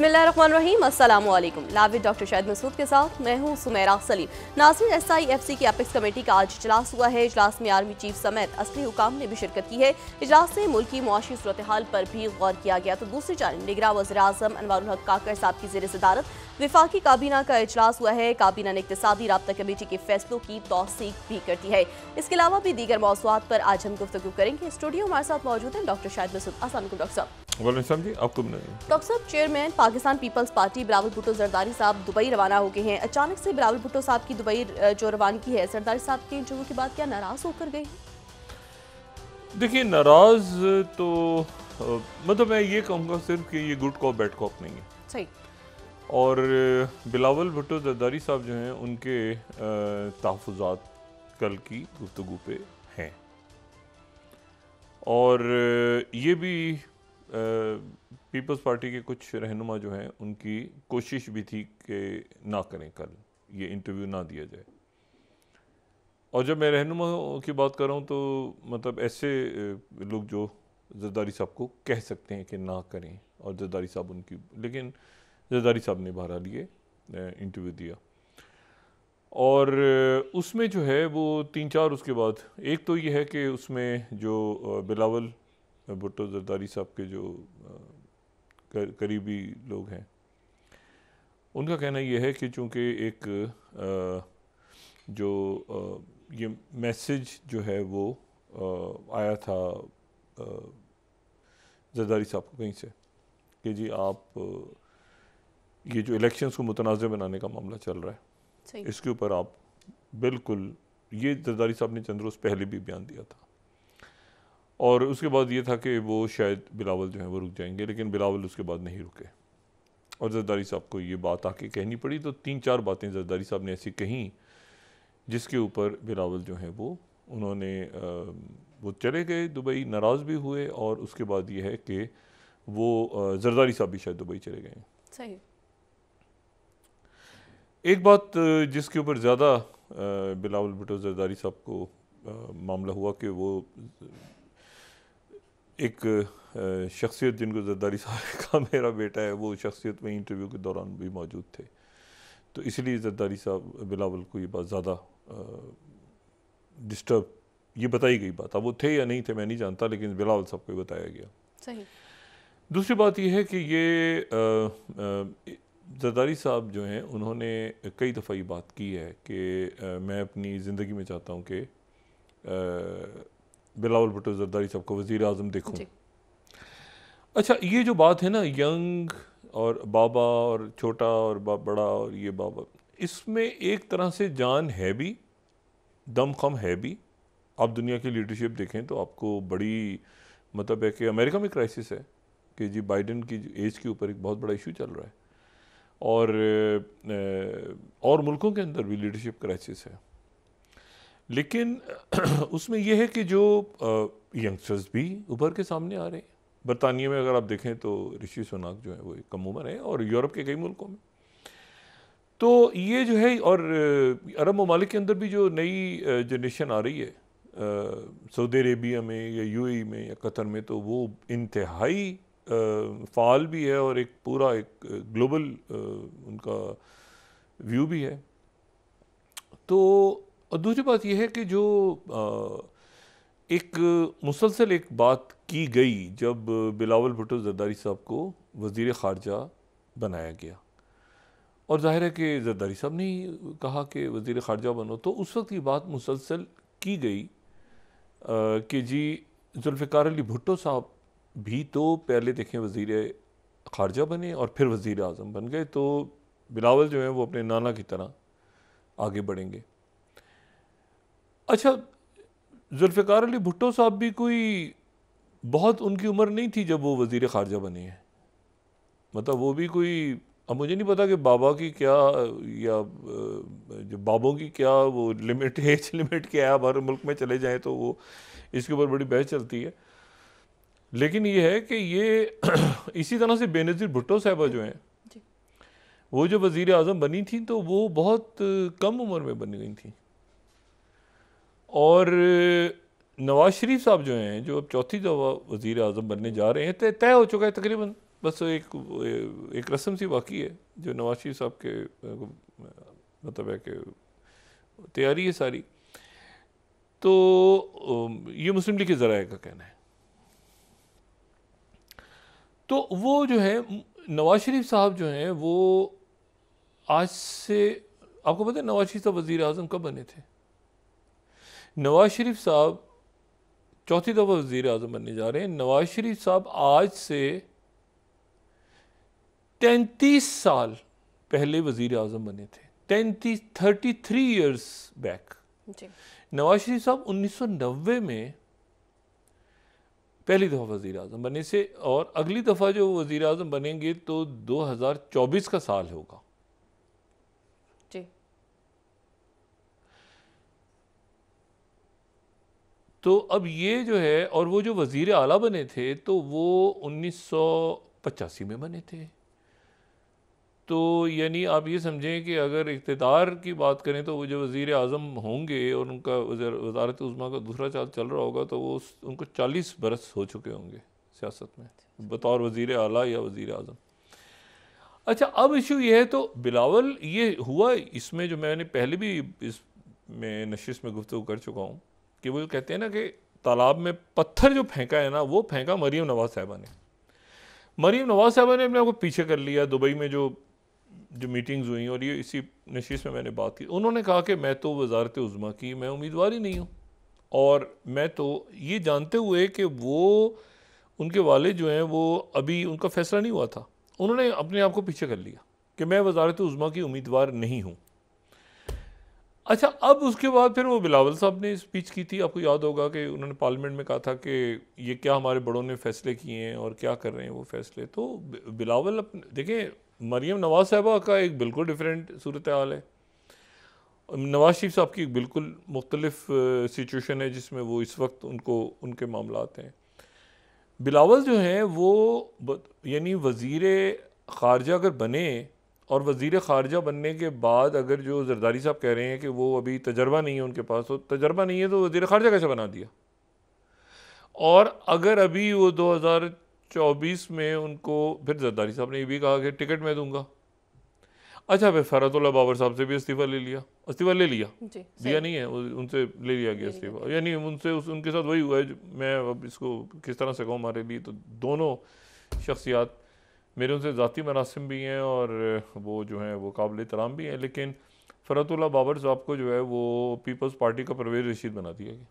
बिस्मिल्लाम असलम लाविद डॉक्टर शाहिद मसूद के साथ मैं हूं सुमेरा सलीम नाजमिन एस आई एफ सी की अपेक्स कमेटी का आज इजलास हुआ है इजलास में आर्मी चीफ समेत असली हुकाम ने भी शिरकत की है इजलास में मुल्क की मुआशी सूरत हाल पर भी गौर किया गया तो दूसरी जानब निगरा वजी अजम अनवर हक काकर साहब की जेर सदारत विफाकी काबीना का अजलास हुआ है काबीना ने इकतदी रबा कमेटी के फैसलों की तोसीक भी कर दी है इसके अलावा भी दीगर मौसुआत पर आज हम गुफ्तु करेंगे स्टूडियो हमारे साथ मौजूद हैं डॉक्टर शाहिद मसूद असल डॉक्टर साहब डॉक्टर साहब चेयरमैन पाकिस्तान पीपल्स पार्टी बिलावल भुट्टो जरदारी साहब दुबई रवाना हो गए हैं अचानक से बिलावल भुट्टो साहब की दुबई जो रवानगी है सरदारी साहब के इंटरव्यू के बाद क्या नाराज़ होकर गए देखिए नाराज़ तो मतलब मैं ये कहूँगा सिर्फ कि ये गुड कॉप बैड कॉप नहीं है सही और बिलावल भुट्टो जरदारी साहब जो हैं उनके तहफ़ात कल की गुफ्तु पे हैं और ये भी पीपल्स पार्टी के कुछ रहनुमा जो हैं उनकी कोशिश भी थी कि ना करें कल ये इंटरव्यू ना दिया जाए और जब मैं रहनुमा की बात कर रहा हूँ तो मतलब ऐसे लोग जो जरदारी साहब को कह सकते हैं कि ना करें और जरदारी साहब उनकी लेकिन जरदारी साहब ने बहरहाल ये इंटरव्यू दिया और उसमें जो है वो तीन चार उसके बाद एक तो ये है कि उसमें जो बिलावल भुट्टो जरदारी साहब के जो करीबी लोग हैं उनका कहना यह है कि चूँकि एक जो ये मैसेज जो है वो आया था जरदारी साहब को कहीं से कि जी आप ये जो इलेक्शंस को मुतनाज़ बनाने का मामला चल रहा है इसके ऊपर आप बिल्कुल ये जरदारी साहब ने चंद रोज़ पहले भी बयान दिया था और उसके बाद ये था कि वो शायद बिलावल जो है वो रुक जाएंगे लेकिन बिलावल उसके बाद नहीं रुके और जरदारी साहब को ये बात आके कहनी पड़ी तो तीन चार बातें जरदारी साहब ने ऐसी कहीं जिसके ऊपर बिलावल जो हैं वो उन्होंने वो चले गए दुबई नाराज़ भी हुए और उसके बाद ये है कि वो जरदारी साहब भी शायद दुबई चले गए सही एक बात जिसके ऊपर ज़्यादा बिलावल भुटो जरदारी साहब को मामला हुआ कि वो एक शख्सियत जिनको जरदारी साहब का मेरा बेटा है वो शख्सियत में इंटरव्यू के दौरान भी मौजूद थे तो इसलिए जरदारी साहब बिलावल को ये बात ज़्यादा डिस्टर्ब ये बताई गई बात अब वो थे या नहीं थे मैं नहीं जानता लेकिन बिलावल साहब को बताया गया सही दूसरी बात यह है कि ये आ, आ, जरदारी साहब जो हैं उन्होंने कई दफ़ा ये बात की है कि मैं अपनी ज़िंदगी में चाहता हूँ कि बिलावल भुटो जरदारी साहब को वज़ी अजम देखूँ अच्छा ये जो बात है ना यंग और बाबा और छोटा और बड़ा और ये बाबा इसमें एक तरह से जान है भी दम खम है भी आप दुनिया की लीडरशिप देखें तो आपको बड़ी मतलब है कि अमेरिका में क्राइसिस है कि जी बाइडन की एज के ऊपर एक बहुत बड़ा इशू चल रहा है और और मुल्कों के अंदर भी लीडरशिप क्राइसिस है लेकिन उसमें यह है कि जो यंगस्टर्स भी उभर के सामने आ रहे हैं बरतानिया में अगर आप देखें तो ऋषि सोनाक जो है वो कम उम्र है और यूरोप के कई मुल्कों में तो ये जो है और अरब ममालिक के अंदर भी जो नई जनरेशन आ रही है सऊदी अरेबिया में या यूएई में या कतर में तो वो इंतहाई फ़ाल भी है और एक पूरा एक ग्लोबल उनका व्यू भी है तो और दूसरी बात यह है कि जो एक मुसलसल एक बात की गई जब बिलावल भुट्टो जरदारी साहब को वज़ी ख़ारजा बनाया गया और जाहिर है कि जरदारी साहब ने ही कहा कि वज़ी ख़ारजा बनो तो उस वक्त ये बात मुसलसल की गई कि जी जुल्फ़िकार अली भुट्टो साहब भी तो पहले देखें वज़ी ख़ारजा बने और फिर वज़ी अजम बन गए तो बिलावल जो है वो अपने नाना की तरह आगे बढ़ेंगे अच्छा जुल्फ़ार अली भुट्टो साहब भी कोई बहुत उनकी उम्र नहीं थी जब वो वज़ी ख़ारजा बने हैं मतलब वो भी कोई अब मुझे नहीं पता कि बाबा की क्या या जो बाबों की क्या वो लिमिट एज लिमिट क्या है हमारे मुल्क में चले जाएँ तो वो इसके ऊपर बड़ी बहस चलती है लेकिन ये है कि ये इसी तरह से बेनज़ीर भुट्टो साहबा जो हैं वो जो वज़ी अजम बनी थी तो वो बहुत कम उम्र में बनी गई थी और नवाज शरीफ साहब जो हैं जो अब चौथी दफ़ा वज़ी अजम बनने जा रहे हैं तय हो चुका है तकरीबन बस एक एक रस्म सी बाकी है जो नवाज शरीफ साहब के मतलब है कि तैयारी है सारी तो ये मुस्लिम लीग के ज़राए का कहना है तो वो जो है नवाज शरीफ साहब जो हैं वो आज से आपको पता है नवाज शरीफ साहब वज़ी अजम कब बने थे नवाज शरीफ साहब चौथी दफ़ा वज़ी अजम बनने जा रहे हैं नवाज शरीफ साहब आज से तैंतीस साल पहले वज़ी अजम बने थे तैंतीस thirty three years back Nawaz Sharif साहब उन्नीस सौ नब्बे में पहली दफ़ा वज़ी अजम बने से और अगली दफ़ा जो वज़ी अजम बनेंगे तो दो हज़ार चौबीस का साल होगा जी तो अब ये जो है और वो जो वज़ी अला बने थे तो वो उन्नीस सौ पचासी में बने थे तो यानी आप ये समझें कि अगर इकतदार की बात करें तो वो जो वज़ी अजम होंगे और उनका वजारत उज़मा का दूसरा चाल चल रहा होगा तो वो उनको चालीस बरस हो चुके होंगे सियासत में बतौर वज़ी अला या वज़ी अजम अच्छा अब इशू ये है तो बिलावल ये हुआ इसमें जो मैंने पहले भी इस में नशिश में गुफ्तु कर चुका हूँ कि वो कहते हैं ना कि तालाब में पत्थर जो फेंका है ना वो फेंका मरीम नवाज साहबा ने मरीम नवाज साहबा ने अपने आपको पीछे कर लिया दुबई में जो जो मीटिंग्स हुई और ये इसी नशीस में मैंने बात की उन्होंने कहा कि मैं तो वजारत उज़मा की मैं उम्मीदवार ही नहीं हूँ और मैं तो ये जानते हुए कि वो उनके वाले जो हैं वो अभी उनका फ़ैसला नहीं हुआ था उन्होंने अपने आप को पीछे कर लिया कि मैं वजारत उज़मा की उम्मीदवार नहीं हूँ अच्छा अब उसके बाद फिर वो बिलावल साहब ने स्पीच की थी आपको याद होगा कि उन्होंने पार्लियामेंट में कहा था कि ये क्या हमारे बड़ों ने फ़ैसले किए हैं और क्या कर रहे हैं वो फ़ैसले तो बिलावल अपने देखें मरीम नवाज़ साहबा का एक बिल्कुल डिफरेंट सूरत हाल है नवाज शरीफ साहब की एक बिल्कुल मुख्तलफ सिचुएशन है जिसमें वो इस वक्त उनको उनके मामला हैं बिलावल जो हैं वो यानी वजीर ख़ारजा अगर बने और वजीर ख़ारजा बनने के बाद अगर जो जरदारी साहब कह रहे हैं कि वो अभी तजर्बा नहीं है उनके पास तो तजर्बा नहीं है तो वज़ी ख़ारजा कैसे बना दिया और अगर अभी वो दो हज़ार चौबीस में उनको फिर जरदारी साहब ने ये भी कहा कि टिकट मैं दूंगा अच्छा फिर फ़रतुल्ला बाबर साहब से भी इस्तीफ़ा ले लिया इस्तीफ़ा ले लिया दिया नहीं है उनसे ले लिया गया इस्तीफ़ा यानी उनसे उस उनके साथ वही हुआ है मैं अब इसको किस तरह से कहूँ हमारे लिए तो दोनों शख्सियात मेरे उनसे ज़ाती मरासम भी हैं और वो जो हैं वो काबिल तराम भी हैं लेकिन फरतुल्ला बाबर साहब को जो है वो पीपल्स पार्टी का परवेज रशीद बना दिया गया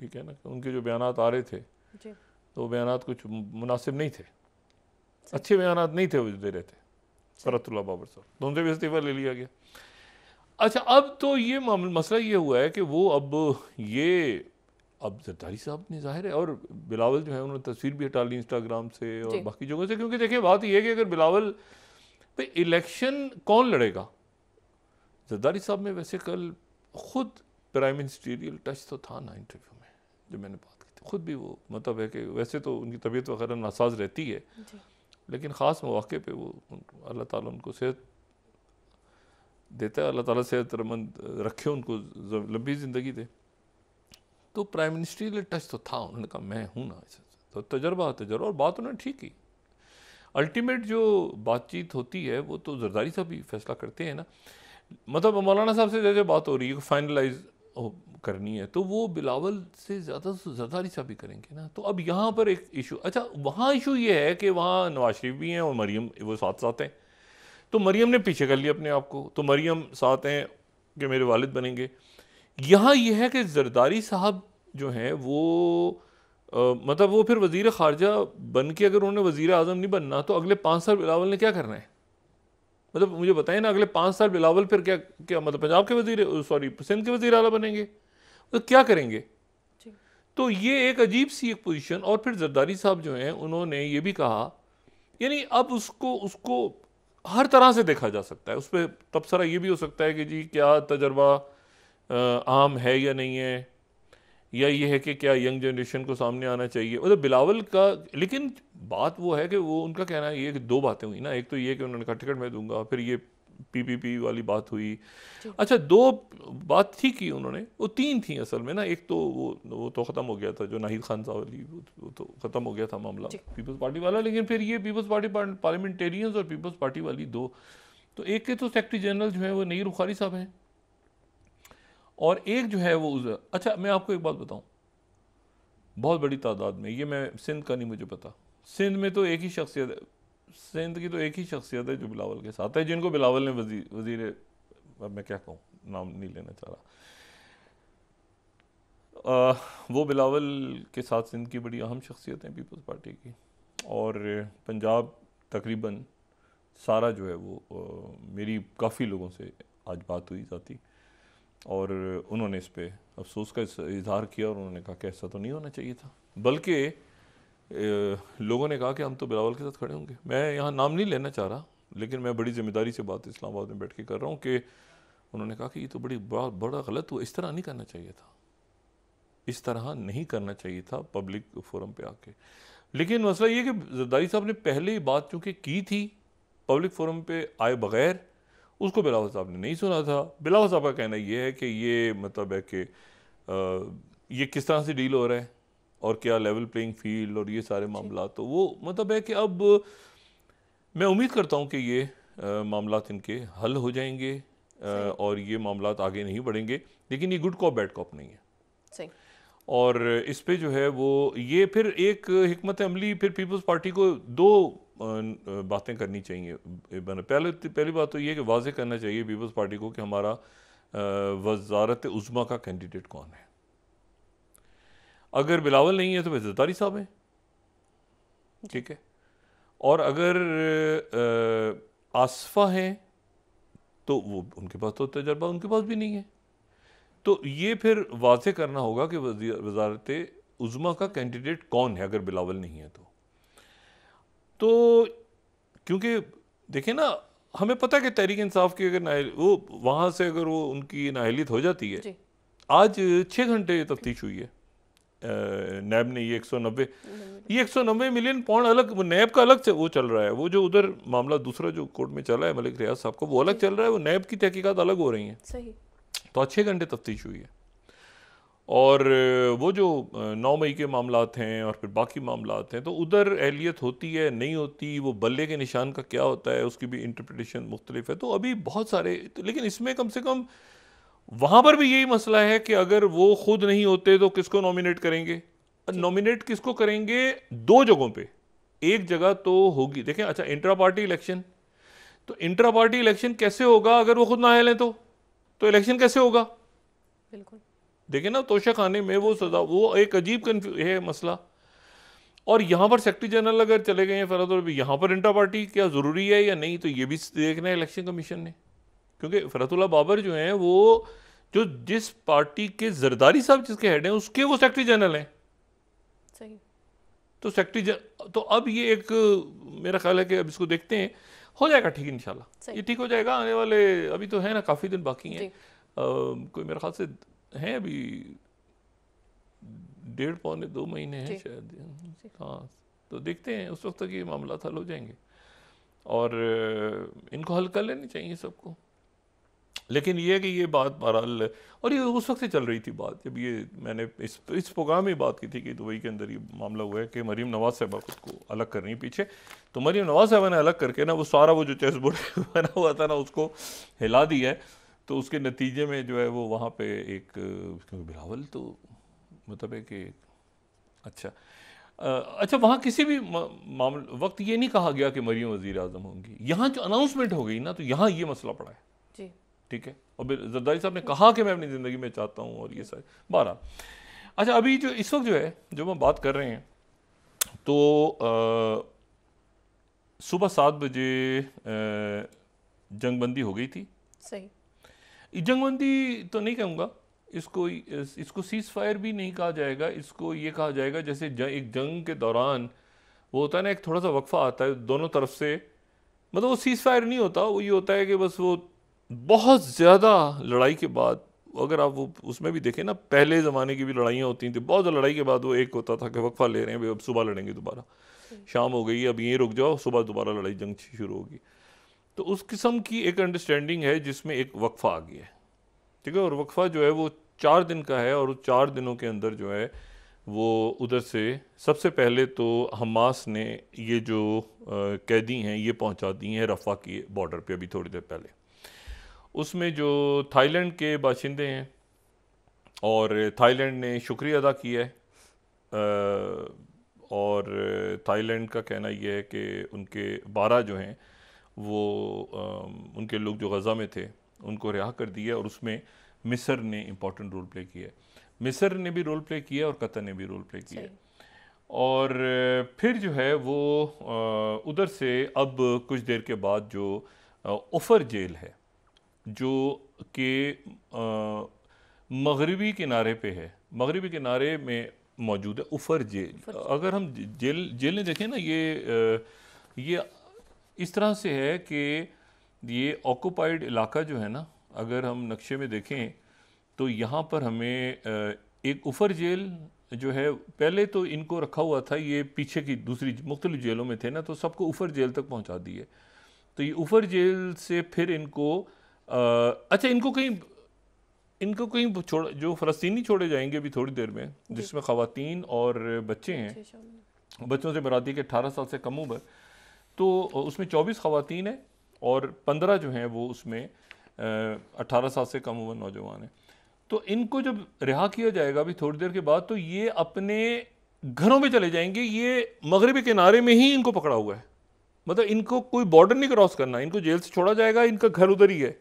ठीक है ना उनके जो बयान आ रहे थे तो बयान कुछ मुनासिब नहीं थे अच्छे बयान नहीं थे वो दे रहे थे सरतुल्ला बाबर साहब तो उनसे भी इस्तीफ़ा ले लिया गया अच्छा अब तो ये मसला ये हुआ है कि वो अब ये अब जरदारी साहब ने जाहिर है और बिलावल जो है उन्होंने तस्वीर भी हटा ली इंस्टाग्राम से और बाकी जगहों से क्योंकि देखिए बात यह है कि अगर बिलावल भाई इलेक्शन कौन लड़ेगा जरदारी साहब में वैसे कल खुद प्राइम मिनिस्टीरियल टच तो था ना इंटरव्यू में जो मैंने बात ख़ुद भी वो मतलब है कि वैसे तो उनकी तबीयत वगैरह नासाज रहती है लेकिन ख़ास मौक़े पर वो अल्लाह ताला उनको सेहत देता है अल्लाह ताला सेहतरमंद रखे उनको लंबी ज़िंदगी दे तो प्राइम लिए टच तो था उन्होंने कहा मैं हूँ ना तो तजर्बा तजर्बा और बात उन्होंने ठीक की अल्टीमेट जो बातचीत होती है वो तो जरदारी साहब ही फैसला करते हैं ना मतलब मौलाना साहब से जैसे बात हो रही है फाइनलाइज करनी है तो वो बिलावल से ज़्यादा से ज़रदारी साहब भी करेंगे ना तो अब यहाँ पर एक इशू अच्छा वहाँ इशू ये है कि वहाँ नवाज शरीफ भी हैं और मरीम वो साथ साथ हैं तो मरीम ने पीछे कर लिया अपने आप को तो मरीम साथ हैं कि मेरे वालिद बनेंगे यहाँ यह है कि जरदारी साहब जो हैं वो आ, मतलब वो फिर वज़ी ख़ारजा बन के अगर उन्होंने वज़ी अजम नहीं बनना तो अगले पाँच साल बिलावल ने क्या करना है मतलब मुझे बताएं ना अगले पाँच साल बिलावल फिर क्या क्या मतलब पंजाब के वजीर सॉरी सिंध के वजीर अला बनेंगे तो क्या करेंगे तो ये एक अजीब सी एक पोजीशन और फिर जरदारी साहब जो हैं उन्होंने ये भी कहा यानी अब उसको उसको हर तरह से देखा जा सकता है उस पर तबसरा ये भी हो सकता है कि जी क्या तजर्बा आम है या नहीं है या ये है कि क्या यंग जनरेशन को सामने आना चाहिए मतलब बिलावल का लेकिन बात वो है कि वो उनका कहना है ये कि दो बातें हुई ना एक तो ये कि उन्होंने कहा टिकट मैं दूंगा फिर ये पीपीपी वाली बात हुई अच्छा दो बात थी की उन्होंने वो तीन थी असल में ना एक तो वो वो तो ख़त्म हो गया था जो नाहिद खान साहब वाली वो तो ख़त्म हो गया था मामला पीपल्स पार्टी वाला लेकिन फिर ये पीपल्स पार्टी पार्लियामेंटेरियंस और पीपल्स पार्टी वाली दो तो एक के तो सेक्रेटरी जनरल जो है वो नई रुखारी साहब हैं और एक जो है वो उज़र अच्छा मैं आपको एक बात बताऊँ बहुत बड़ी तादाद में ये मैं सिंध का नहीं मुझे पता सिंध में तो एक ही शख्सियत है सिंध की तो एक ही शख्सियत है जो बिलावल के साथ है जिनको बिलावल ने वजी वजीर अब मैं क्या कहूँ नाम नहीं लेना चाह रहा वो बिलावल के साथ सिंध की बड़ी अहम शख्सियत हैं पीपल्स पार्टी की और पंजाब तकरीबन सारा जो है वो आ, मेरी काफ़ी लोगों से आज बात हुई जाती और उन्होंने इस पर अफसोस का इजहार किया और उन्होंने कहा कि ऐसा तो नहीं होना चाहिए था बल्कि लोगों ने कहा कि हम तो बिलावल के साथ खड़े होंगे मैं यहाँ नाम नहीं लेना चाह रहा लेकिन मैं बड़ी ज़िम्मेदारी से बात इस्लामाबाद में बैठ के कर रहा हूँ कि उन्होंने कहा कि ये तो बड़ी बड़ा बड़ा गलत हुआ इस तरह नहीं करना चाहिए था इस तरह नहीं करना चाहिए था पब्लिक फोरम पर आके लेकिन मसला ये कि जरदारी साहब ने पहले ही बात चूँकि की थी पब्लिक फोरम पर आए बगैर उसको बिलाव साहब ने नहीं सुना था बिलावल साहब का कहना यह है कि ये मतलब है कि ये किस तरह से डील हो रहा है और क्या लेवल प्लेइंग फील्ड और ये सारे मामला तो वो मतलब है कि अब मैं उम्मीद करता हूँ कि ये मामला इनके हल हो जाएंगे और ये मामला आगे नहीं बढ़ेंगे लेकिन ये गुड कॉप बैड कॉप नहीं है और इस पे जो है वो ये फिर एक हमत अमली फिर पीपल्स पार्टी को दो बातें करनी चाहिए पहले पहली बात तो ये कि वाजे करना चाहिए पीपल्स पार्टी को कि हमारा वजारत उज़मा का कैंडिडेट कौन है अगर बिलावल नहीं है तो वह जतारी साहब हैं ठीक है और अगर आसफा हैं तो वो उनके पास तो तजर्बा उनके पास भी नहीं है तो ये फिर वाजे करना होगा कि वजारत उज़मा का कैंडिडेट कौन है अगर बिलावल नहीं है तो तो क्योंकि देखिए ना हमें पता है कि तहरीक इंसाफ की अगर नाहल वो वहाँ से अगर वो उनकी नाहलीत हो जाती है आज छः घंटे तफ्तीश हुई है नैब ने ये एक सौ नब्बे ये एक सौ नब्बे मिलियन पाउंड अलग नैब का अलग से वो चल रहा है वो जो उधर मामला दूसरा जो कोर्ट में चला है मलिक रियाज साहब का वो अलग चल रहा है वो नैब की तहकीकत अलग हो रही हैं सही तो अच्छे घंटे तफ्तीश हुई है और वो जो नौ मई के मामला हैं और फिर बाकी मामला हैं तो उधर अहलियत होती है नहीं होती वो बल्ले के निशान का क्या होता है उसकी भी इंटरप्रटेशन मुख्तलिफ है तो अभी बहुत सारे तो लेकिन इसमें कम से कम वहाँ पर भी यही मसला है कि अगर वो खुद नहीं होते तो किसको नॉमिनेट करेंगे नॉमिनेट किसको करेंगे दो जगहों पे एक जगह तो होगी देखें अच्छा इंट्रा पार्टी इलेक्शन तो इंट्रा पार्टी इलेक्शन कैसे होगा अगर वो खुद ना आए लें तो तो इलेक्शन कैसे होगा बिल्कुल देखिए ना तोशा खाने में वो सजा वो एक अजीब है मसला और यहाँ पर सेक्रेटरी जनरल अगर चले गए हैं फराज यहाँ पर इंटर पार्टी क्या ज़रूरी है या नहीं तो ये भी देखना है इलेक्शन कमीशन ने क्योंकि फरतुल्ला बाबर जो हैं वो जो जिस पार्टी के जरदारी साहब जिसके हेड हैं उसके वो सेक्रेटरी जनरल हैं सही तो सेक्रेटरी तो अब ये एक मेरा ख्याल है कि अब इसको देखते हैं हो जाएगा ठीक इंशाल्लाह ये ठीक हो जाएगा आने वाले अभी तो है ना काफ़ी दिन बाकी है कोई मेरे ख्याल से है अभी डेढ़ पौने दो महीने हैं शायद हाँ तो देखते हैं उस वक्त तक ये मामला हल हो जाएंगे और इनको हल कर लेनी चाहिए सबको लेकिन ये कि ये बात बहरहाल और ये उस वक्त से चल रही थी बात जब ये मैंने इस इस प्रोग्राम में बात की थी कि दुबई के अंदर ये मामला हुआ है कि मरीम नवाज़ साहबा खुद को अलग कर रही पीछे तो मरीम नवाज़ साहबा ने अलग करके ना वो सारा वो जो चेस बोर्ड बना हुआ था ना उसको हिला दिया है तो उसके नतीजे में जो है वो वहाँ पर एक बिलावल तो मतलब है कि अच्छा अच्छा वहाँ किसी भी मामले वक्त ये नहीं कहा गया कि मरीम वज़ी अजम होंगी यहाँ जो अनाउंसमेंट हो गई ना तो यहाँ ये मसला पड़ा है ठीक है और जरदारी साहब ने कहा कि मैं अपनी ज़िंदगी में चाहता हूँ और ये सारे बारह अच्छा अभी जो इस वक्त जो है जो हम बात कर रहे हैं तो आ, सुबह सात बजे जंगबंदी हो गई थी सही जंगबंदी तो नहीं कहूँगा इसको इस, इसको सीज फायर भी नहीं कहा जाएगा इसको ये कहा जाएगा जैसे ज, एक जंग के दौरान वो होता है ना एक थोड़ा सा वक्फा आता है दोनों तरफ से मतलब वो सीज फायर नहीं होता वो ये होता है कि बस वो बहुत ज़्यादा लड़ाई के बाद अगर आप वो उसमें भी देखें ना पहले ज़माने की भी लड़ाइयाँ होती थी बहुत लड़ाई के बाद वो एक होता था कि वक्फ़ा ले रहे हैं भाई अब सुबह लड़ेंगे दोबारा हम्म। शाम हो गई अब ये रुक जाओ सुबह दोबारा लड़ाई जंग शुरू होगी तो उस किस्म की एक अंडरस्टैंडिंग है जिसमें एक वक्फ़ा आ गया है ठीक है और वक्फ़ा जो है वो चार दिन का है और उस चार दिनों के अंदर जो है वो उधर से सबसे पहले तो हमास ने ये जो कैदी हैं ये पहुंचा दी हैं रफ़ा की बॉर्डर पे अभी थोड़ी देर पहले उसमें जो थाईलैंड के बाशिंदे हैं और थाईलैंड ने शुक्रिया अदा किया है और थाईलैंड का कहना यह है कि उनके बारह जो हैं वो उनके लोग जो गज़ा में थे उनको रिहा कर दिया और उसमें मिस्र ने इम्पोर्टेंट रोल प्ले किया मिस्र ने भी रोल प्ले किया और कतर ने भी रोल प्ले किया और फिर जो है वो उधर से अब कुछ देर के बाद जो उफ़र जेल है जो कि मगरबी किनारे पे है मगरबी किनारे में मौजूद है उफर जेल अगर हम जेल जेल ने देखें ना ये ये इस तरह से है कि ये ऑक्यूपाइड इलाका जो है ना अगर हम नक्शे में देखें तो यहाँ पर हमें एक उफर जेल जो है पहले तो इनको रखा हुआ था ये पीछे की दूसरी मुख्तलि जेलों में थे ना तो सबको उफर जेल तक पहुँचा दिए तो ये उफर जेल से फिर इनको अच्छा इनको कहीं इनको कहीं छोड़ जो फ़लस्तनी छोड़े जाएंगे अभी थोड़ी देर में जिसमें खातन और बच्चे हैं बच्चों से बराती के अठारह साल से कम उम्र तो उसमें चौबीस ख़वातीन हैं और पंद्रह जो हैं वो उसमें अट्ठारह साल से कम उम्र नौजवान हैं तो इनको जब रिहा किया जाएगा अभी थोड़ी देर के बाद तो ये अपने घरों में चले जाएंगे ये मगरबी किनारे में ही इनको पकड़ा हुआ है मतलब इनको कोई बॉर्डर नहीं क्रॉस करना इनको जेल से छोड़ा जाएगा इनका घर उधर ही है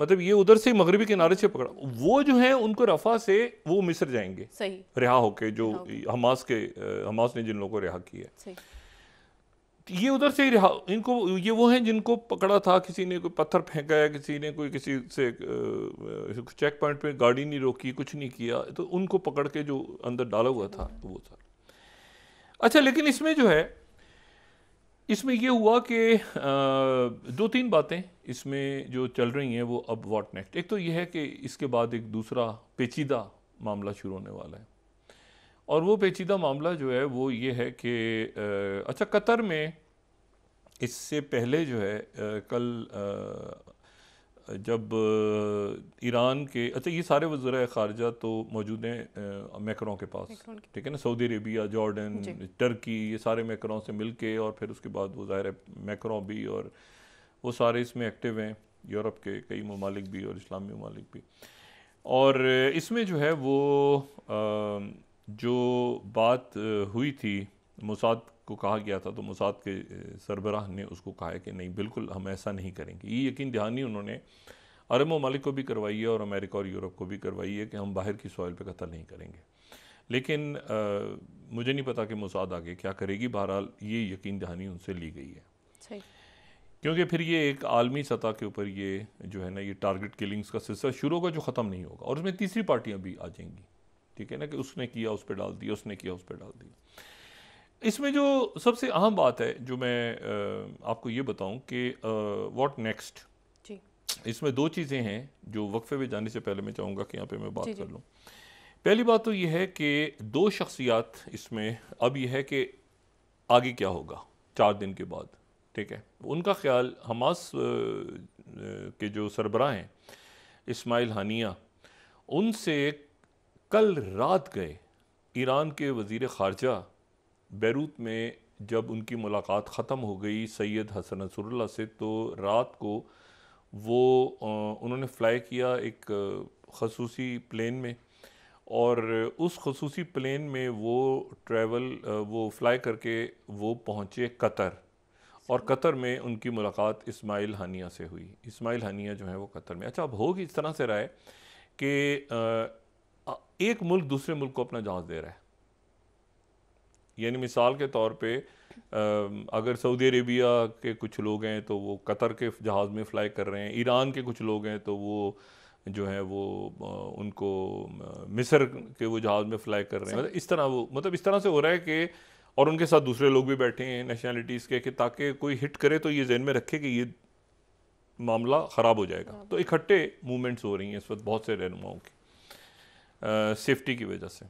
मतलब ये उधर से मगरबी किनारे से पकड़ा वो जो है उनको रफा से वो मिस्र जाएंगे सही रिहा होके जो हमास के हमास ने जिन लोगों को रिहा किया ये उधर से ही रिहा इनको ये वो हैं जिनको पकड़ा था किसी ने कोई पत्थर फेंका है किसी ने कोई किसी से चेक पॉइंट पे गाड़ी नहीं रोकी कुछ नहीं किया तो उनको पकड़ के जो अंदर डाला हुआ था हम्म। वो था अच्छा लेकिन इसमें जो है इसमें यह हुआ कि दो तीन बातें इसमें जो चल रही हैं वो अब वॉट नेक्स्ट एक तो यह है कि इसके बाद एक दूसरा पेचीदा मामला शुरू होने वाला है और वो पेचीदा मामला जो है वो ये है कि अच्छा कतर में इससे पहले जो है कल जब ईरान के अच्छा ये सारे वजरा खारजा तो मौजूद हैं मैकरों के पास ठीक है ना सऊदी अरेबिया जॉर्डन टर्की ये सारे मैकरों से मिल के और फिर उसके बाद वो ज़ाहिर है मैकरों भी और वो सारे इसमें एक्टिव हैं यूरोप के कई ममालिक भी और इस्लामी ममालिक भी और इसमें जो है वो जो बात हुई थी मुसाद को कहा गया था तो मुसाद के सरबराह ने उसको कहा है कि नहीं बिल्कुल हम ऐसा नहीं करेंगे ये यकीन दहानी उन्होंने अरब ममालिक को भी करवाई है और अमेरिका और यूरोप को भी करवाई है कि हम बाहर की सॉइल पर कतल नहीं करेंगे लेकिन आ, मुझे नहीं पता कि मुसाद आगे क्या करेगी बहरहाल ये यकीन दहानी उनसे ली गई है क्योंकि फिर ये एक आलमी सतह के ऊपर ये जो है ना ये टारगेट किलिंग्स का सिलसिला शुरू होगा जो ख़त्म नहीं होगा और उसमें तीसरी पार्टियाँ भी आ जाएंगी ठीक है ना कि उसने किया उस पर डाल दिया उसने किया उस पर डाल दिया इसमें जो सबसे अहम बात है जो मैं आपको ये बताऊं कि व्हाट नेक्स्ट इसमें दो चीज़ें हैं जो वक्फे में जाने से पहले मैं चाहूँगा कि यहाँ पे मैं बात जी, कर लूँ पहली बात तो यह है कि दो शख्सियात इसमें अब यह है कि आगे क्या होगा चार दिन के बाद ठीक है उनका ख्याल हमास के जो सरबरा हैं इसमाइल हानिया उनसे कल रात गए ईरान के वजीर ख़ारजा बैरूत में जब उनकी मुलाकात ख़त्म हो गई सैयद हसन नसरुल्ला से तो रात को वो उन्होंने फ्लाई किया एक खसूसी प्लेन में और उस खसूसी प्लेन में वो ट्रैवल वो फ्लाई करके वो पहुँचे कतर और कतर में उनकी मुलाकात इस्माइल हानिया से हुई इस्माइल हानिया जो है वो कतर में अच्छा अब होगी इस तरह से राय कि एक मुल्क दूसरे मुल्क को अपना जहाज़ दे रहा है यानी मिसाल के तौर पे अगर सऊदी अरेबिया के कुछ लोग हैं तो वो कतर के जहाज़ में फ़्लाई कर रहे हैं ईरान के कुछ लोग हैं तो वो जो है वो उनको मिस्र के वो जहाज़ में फ़्लाई कर रहे हैं मतलब इस तरह वो मतलब इस तरह से हो रहा है कि और उनके साथ दूसरे लोग भी बैठे हैं नेशनैलिटीज़ के कि ताकि कोई हिट करे तो ये जहन में रखे कि ये मामला ख़राब हो जाएगा तो इकट्ठे मूवमेंट्स हो रही हैं इस वक्त बहुत से रहनुमाओं की सेफ्टी की वजह से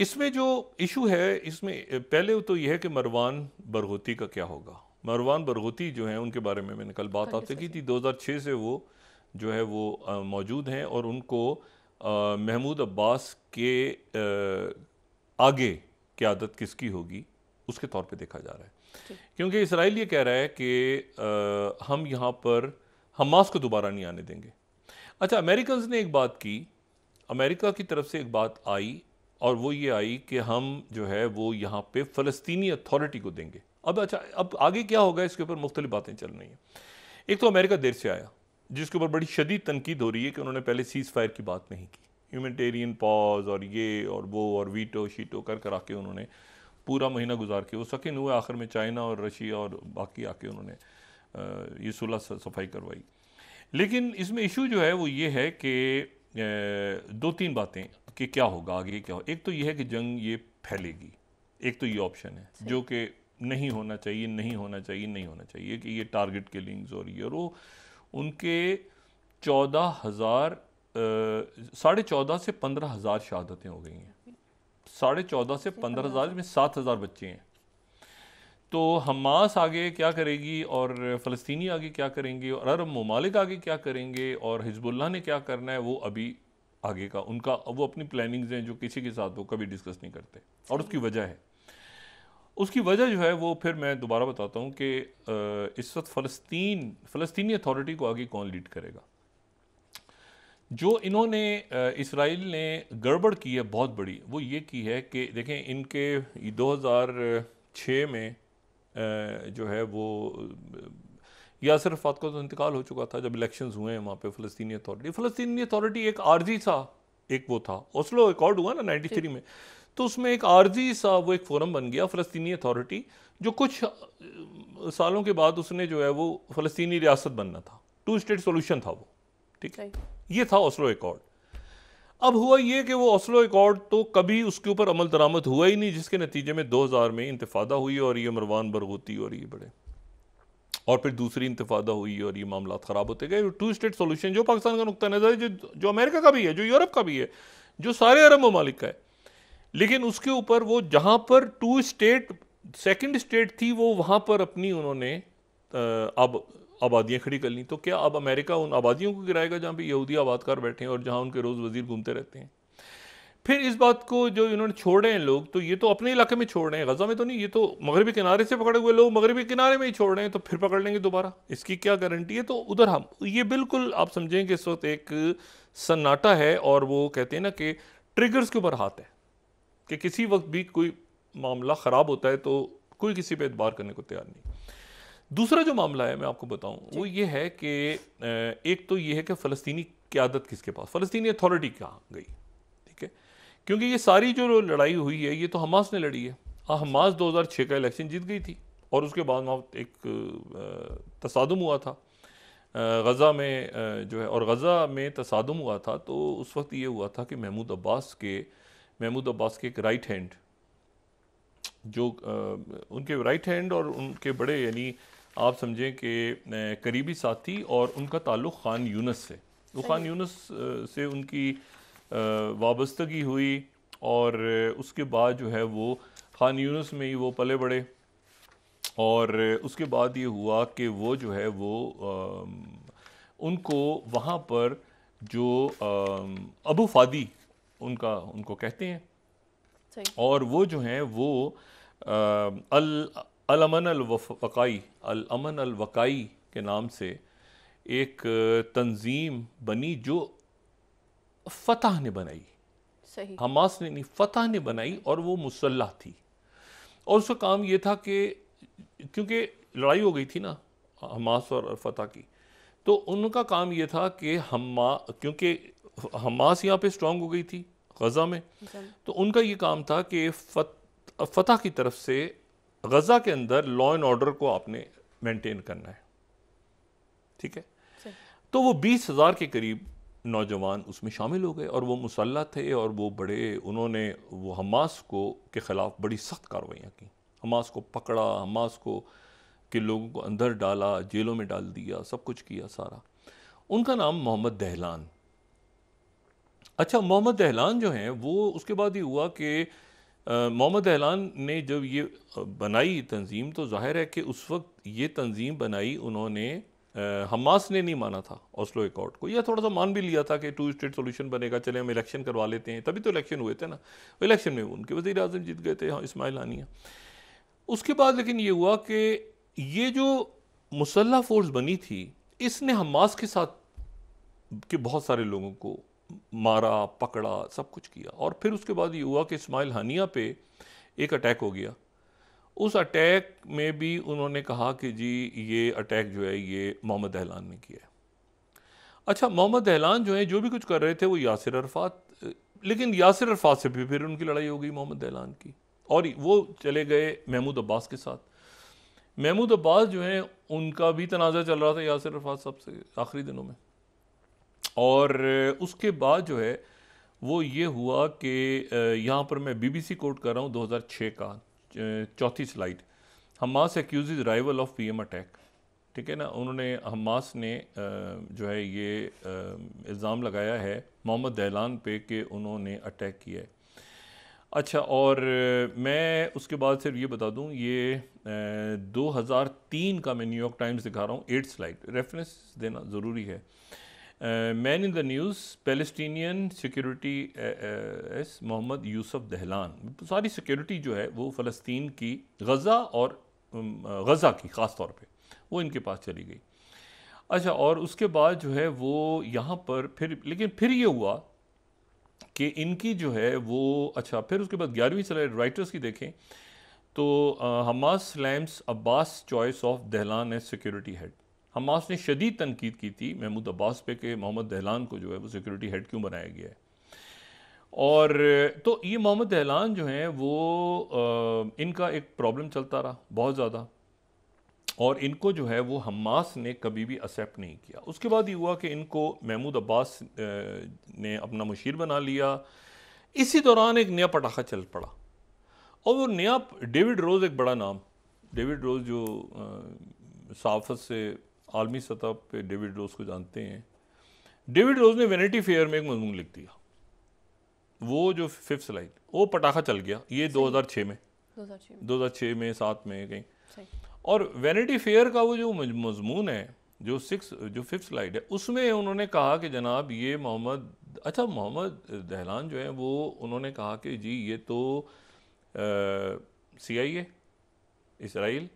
इसमें जो इशू है इसमें पहले तो यह है कि मरवान बरगोती का क्या होगा मरवान बरगोती जो हैं उनके बारे में मैंने कल बात आपसे की थी 2006 से वो जो है वो मौजूद हैं और उनको महमूद अब्बास के आ, आगे क्यादत किसकी होगी उसके तौर पे देखा जा रहा है क्योंकि इसराइल ये कह रहा है कि आ, हम यहाँ पर हमास को दोबारा नहीं आने देंगे अच्छा अमेरिकन ने एक बात की अमेरिका की तरफ से एक बात आई और वो ये आई कि हम जो है वो यहाँ पे फ़लस्तनी अथॉरिटी को देंगे अब अच्छा अब आगे क्या होगा इसके ऊपर मुख्तलि बातें चल रही हैं एक तो अमेरिका देर से आया जिसके ऊपर बड़ी शदीद तनकीद हो रही है कि उन्होंने पहले सीज़ फायर की बात नहीं की ह्यूमटेरियन पॉज और ये और वो और वीटो शीटो कर कर आके उन्होंने पूरा महीना गुजार के वो सकिन हुए आखिर में चाइना और रशिया और बाकी आके उन्होंने ये सुलह सफाई करवाई लेकिन इसमें इशू जो है वो ये है कि दो तीन बातें कि क्या होगा आगे क्या होगा एक तो यह है कि जंग ये फैलेगी एक तो ये ऑप्शन है जो कि नहीं होना चाहिए नहीं होना चाहिए नहीं होना चाहिए कि ये टारगेट किलिंग्स और ये और वो उनके चौदह हज़ार साढ़े चौदह से पंद्रह हज़ार शहादतें हो गई हैं साढ़े चौदह से पंद्रह हज़ार में सात हज़ार बच्चे हैं तो हमास आगे क्या करेगी और फ़लस्तनी आगे क्या करेंगे और अरब ममालिक आगे क्या करेंगे और हिजबुल्ला ने क्या करना है वो अभी आगे का उनका वो अपनी प्लानिंग्स हैं जो किसी के साथ वो कभी डिस्कस नहीं करते और उसकी वजह है उसकी वजह जो है वो फिर मैं दोबारा बताता हूँ कि इस वक्त फ़लस्तीन फ़लस्तनी अथॉरिटी को आगे कौन लीड करेगा जो इन्होंने इसराइल ने गड़बड़ की है बहुत बड़ी वो ये की है कि देखें इनके 2006 में जो है वो यासर अरफात का तो इंतकाल हो चुका था जब इलेक्शन हुए हैं वहाँ पर फ़लस्तनी अथॉरिटी फ़लस्तनी अथॉरिटी एक आर्जी सा एक वो था ओस्लो रिकॉर्ड हुआ ना नाइन्टी थ्री में तो उसमें एक आर्जी सा वो एक फोरम बन गया फ़लस्तनी अथॉरिटी जो कुछ सालों के बाद उसने जो है वो फ़लस्तनी रियासत बनना था टू स्टेट सोल्यूशन था वो ठीक है ये था ओस्लो रिकॉर्ड अब हुआ ये कि वो असलो रिकॉर्ड तो कभी उसके ऊपर अमल दरामद हुआ ही नहीं जिसके नतीजे में 2000 में इंतफादा हुई और ये मरवान बरगोती और ये बड़े और फिर दूसरी इंतफादा हुई और ये मामला ख़राब होते गए टू स्टेट सोल्यूशन जो पाकिस्तान का नुकता नज़र है जो जो अमेरिका का भी है जो यूरोप का भी है जो सारे अरब ममालिक का है लेकिन उसके ऊपर वो जहाँ पर टू स्टेट सेकेंड स्टेट थी वो वहाँ पर अपनी उन्होंने अब आबादियाँ खड़ी कर ली तो क्या अब अमेरिका उन आबादियों को गिराएगा जहाँ पे यहूदी आबादकार बैठे हैं और जहाँ उनके रोज़ वजीर घूमते रहते हैं फिर इस बात को जो इन्होंने छोड़े हैं लोग तो ये तो अपने इलाके में छोड़ रहे हैं गज़ा में तो नहीं ये तो मगरबी किनारे से पकड़े हुए लोग मगरबी किनारे में ही छोड़ रहे हैं तो फिर पकड़ लेंगे दोबारा इसकी क्या गारंटी है तो उधर हम ये बिल्कुल आप समझें कि इस वक्त एक सन्नाटा है और वो कहते हैं ना कि ट्रिगर्स के ऊपर हाथ है कि किसी वक्त भी कोई मामला ख़राब होता है तो कोई किसी पर एतबार करने को तैयार नहीं दूसरा जो मामला है मैं आपको बताऊं वो ये है कि एक तो ये है कि फ़लस्तीनी क्यादत किसके पास फ़लस्तीनी अथॉरिटी कहाँ गई ठीक है क्योंकि ये सारी जो लड़ाई हुई है ये तो हमास ने लड़ी है हाँ हमास छः का इलेक्शन जीत गई थी और उसके बाद वहाँ एक तसादम हुआ था गज़ा में जो है और गज़ा में तसादम हुआ था तो उस वक्त ये हुआ था कि महमूद अब्बास के महमूद अब्बास के एक राइट हैंड जो उनके राइट हैंड और उनके बड़े यानी आप समझें कि करीबी साथी और उनका ताल्लुक़ ख़ान यूनस से वो ख़ान यूनस से उनकी वाबस्तगी हुई और उसके बाद जो है वो ख़ान यूनस में ही वो पले बड़े और उसके बाद ये हुआ कि वो जो है वो उनको वहाँ पर जो अबू फादी उनका उनको कहते हैं और वो जो हैं वो अल अलमन अलवकाई अलमन अलवकाई के नाम से एक तंजीम बनी जो फतह ने बनाई सही हमास ने नहीं फतह ने बनाई और वो मुसल्ह थी और उसका काम ये था कि क्योंकि लड़ाई हो गई थी ना हमास और फतह की तो उनका काम ये था कि हम क्योंकि हमास यहाँ पे स्ट्रांग हो गई थी गज़ा में तो उनका ये काम था कि फत, फतह की तरफ से गज़ा के अंदर लॉ एंड ऑर्डर को आपने मेंटेन करना है ठीक है तो वो बीस हज़ार के करीब नौजवान उसमें शामिल हो गए और वो मुसल्ह थे और वो बड़े उन्होंने वो हमास को के ख़िलाफ़ बड़ी सख्त कार्रवाइयाँ की हमास को पकड़ा हमास को के लोगों को अंदर डाला जेलों में डाल दिया सब कुछ किया सारा उनका नाम मोहम्मद दहलान अच्छा मोहम्मद दहलान जो हैं वो उसके बाद ये हुआ कि मोहम्मद एलान ने जब ये बनाई तंजीम तो जाहिर है कि उस वक्त ये तंजीम बनाई उन्होंने हमास ने नहीं माना था ऑस्लो एकॉर्ड को या थोड़ा सा मान भी लिया था कि टू स्टेट सोल्यूशन बनेगा चले हम इलेक्शन करवा लेते हैं तभी तो इलेक्शन हुए थे ना इलेक्शन में उनके वजी अजम जीत गए थे हाँ इसमाइल हानिया उसके बाद लेकिन ये हुआ कि ये जो मुसल्ह फोर्स बनी थी इसने हमास के साथ के बहुत सारे लोगों को मारा पकड़ा सब कुछ किया और फिर उसके बाद ये हुआ कि इस्माइल हनिया पे एक अटैक हो गया उस अटैक में भी उन्होंने कहा कि जी ये अटैक जो है ये मोहम्मद दहलान ने किया है अच्छा मोहम्मद दहलान जो है जो भी कुछ कर रहे थे वो यासिर अरफात लेकिन यासिर अरफात से भी फिर उनकी लड़ाई हो गई मोहम्मद दहलान की और वो चले गए महमूद अब्बास के साथ महमूद अब्बास जो हैं उनका भी तनाज़ा चल रहा था यासिर अरफात साहब से आखिरी दिनों में और उसके बाद जो है वो ये हुआ कि यहाँ पर मैं बीबीसी कोट कर रहा हूँ 2006 का चौथी slide Hamas accuse rival of PM attack ठीक है ना उन्होंने हमास ने जो है ये इल्ज़ाम लगाया है मोहम्मद दहलान पे कि उन्होंने अटैक किया है अच्छा और मैं उसके बाद सिर्फ ये बता दूं ये 2003 का मैं न्यूयॉर्क टाइम्स दिखा रहा हूँ एट स्लाइड रेफरेंस देना ज़रूरी है man in the news Palestinian security as Mohammed Yousef Dahlan सारी सिक्योरिटी जो है वो फ़लस्तीन की गज़ा और गज़ा की ख़ास तौर पे वो इनके पास चली गई अच्छा और उसके बाद जो है वो यहाँ पर फिर लेकिन फिर ये हुआ कि इनकी जो है वो अच्छा फिर उसके बाद ग्यारहवीं सलाइड राइटर्स की देखें तो Hamas lambasts Abbas choice of Dahlan as security head Hamas ने शदीद तनकीद की थी महमूद अब्बास पे कि मोहम्मद दहलान को जो है वो सिक्योरिटी हेड क्यों बनाया गया है और तो ये मोहम्मद दहलान जो हैं वो आ, इनका एक प्रॉब्लम चलता रहा बहुत ज़्यादा और इनको जो है वो हमास ने कभी भी एक्सेप्ट नहीं किया उसके बाद ये हुआ कि इनको महमूद अब्बास ने अपना मुशीर बना लिया इसी दौरान एक नया पटाखा चल पड़ा और वो नया डेविड रोज़ एक बड़ा नाम डेविड रोज़ जो साफत से आलमी सतह पे डेविड रोज को जानते हैं डेविड रोज ने वेनेटी फेयर में एक मजमून लिख दिया वो जो फिफ्थ स्लाइड वो पटाखा चल गया ये 2006 में 2006 में सात में कहीं और वेनेटी फेयर का वो जो मजमून है जो सिक्स जो फिफ्थ स्लाइड है उसमें उन्होंने कहा कि जनाब ये मोहम्मद अच्छा मोहम्मद दहलान जो है वो उन्होंने कहा कि जी ये तो सी आई ए इसराइल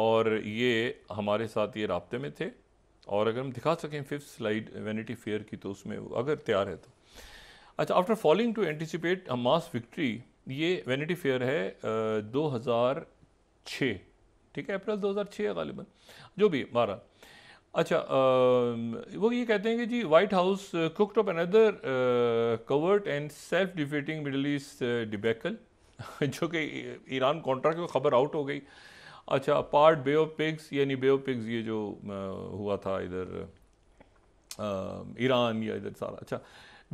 और ये हमारे साथ ये रबते में थे और अगर हम दिखा सकें फिफ्थ स्लाइड वैनिटी फेयर की तो उसमें अगर तैयार है तो अच्छा after failing to anticipate Hamas victory ये वैनिटी फेयर है दो हज़ार छः ठीक है अप्रैल 2006 हज़ार गालिबा जो भी बारह अच्छा uh, वो ये कहते हैं कि जी White House cooked of another covert and self defeating Middle East debacle जो कि ईरान कॉन्ट्रैक्ट की खबर आउट हो गई अच्छा अपार्ट बे ऑफ पिग्स यानी बे ऑफ पिग्स ये जो हुआ था इधर ईरान या इधर सारा अच्छा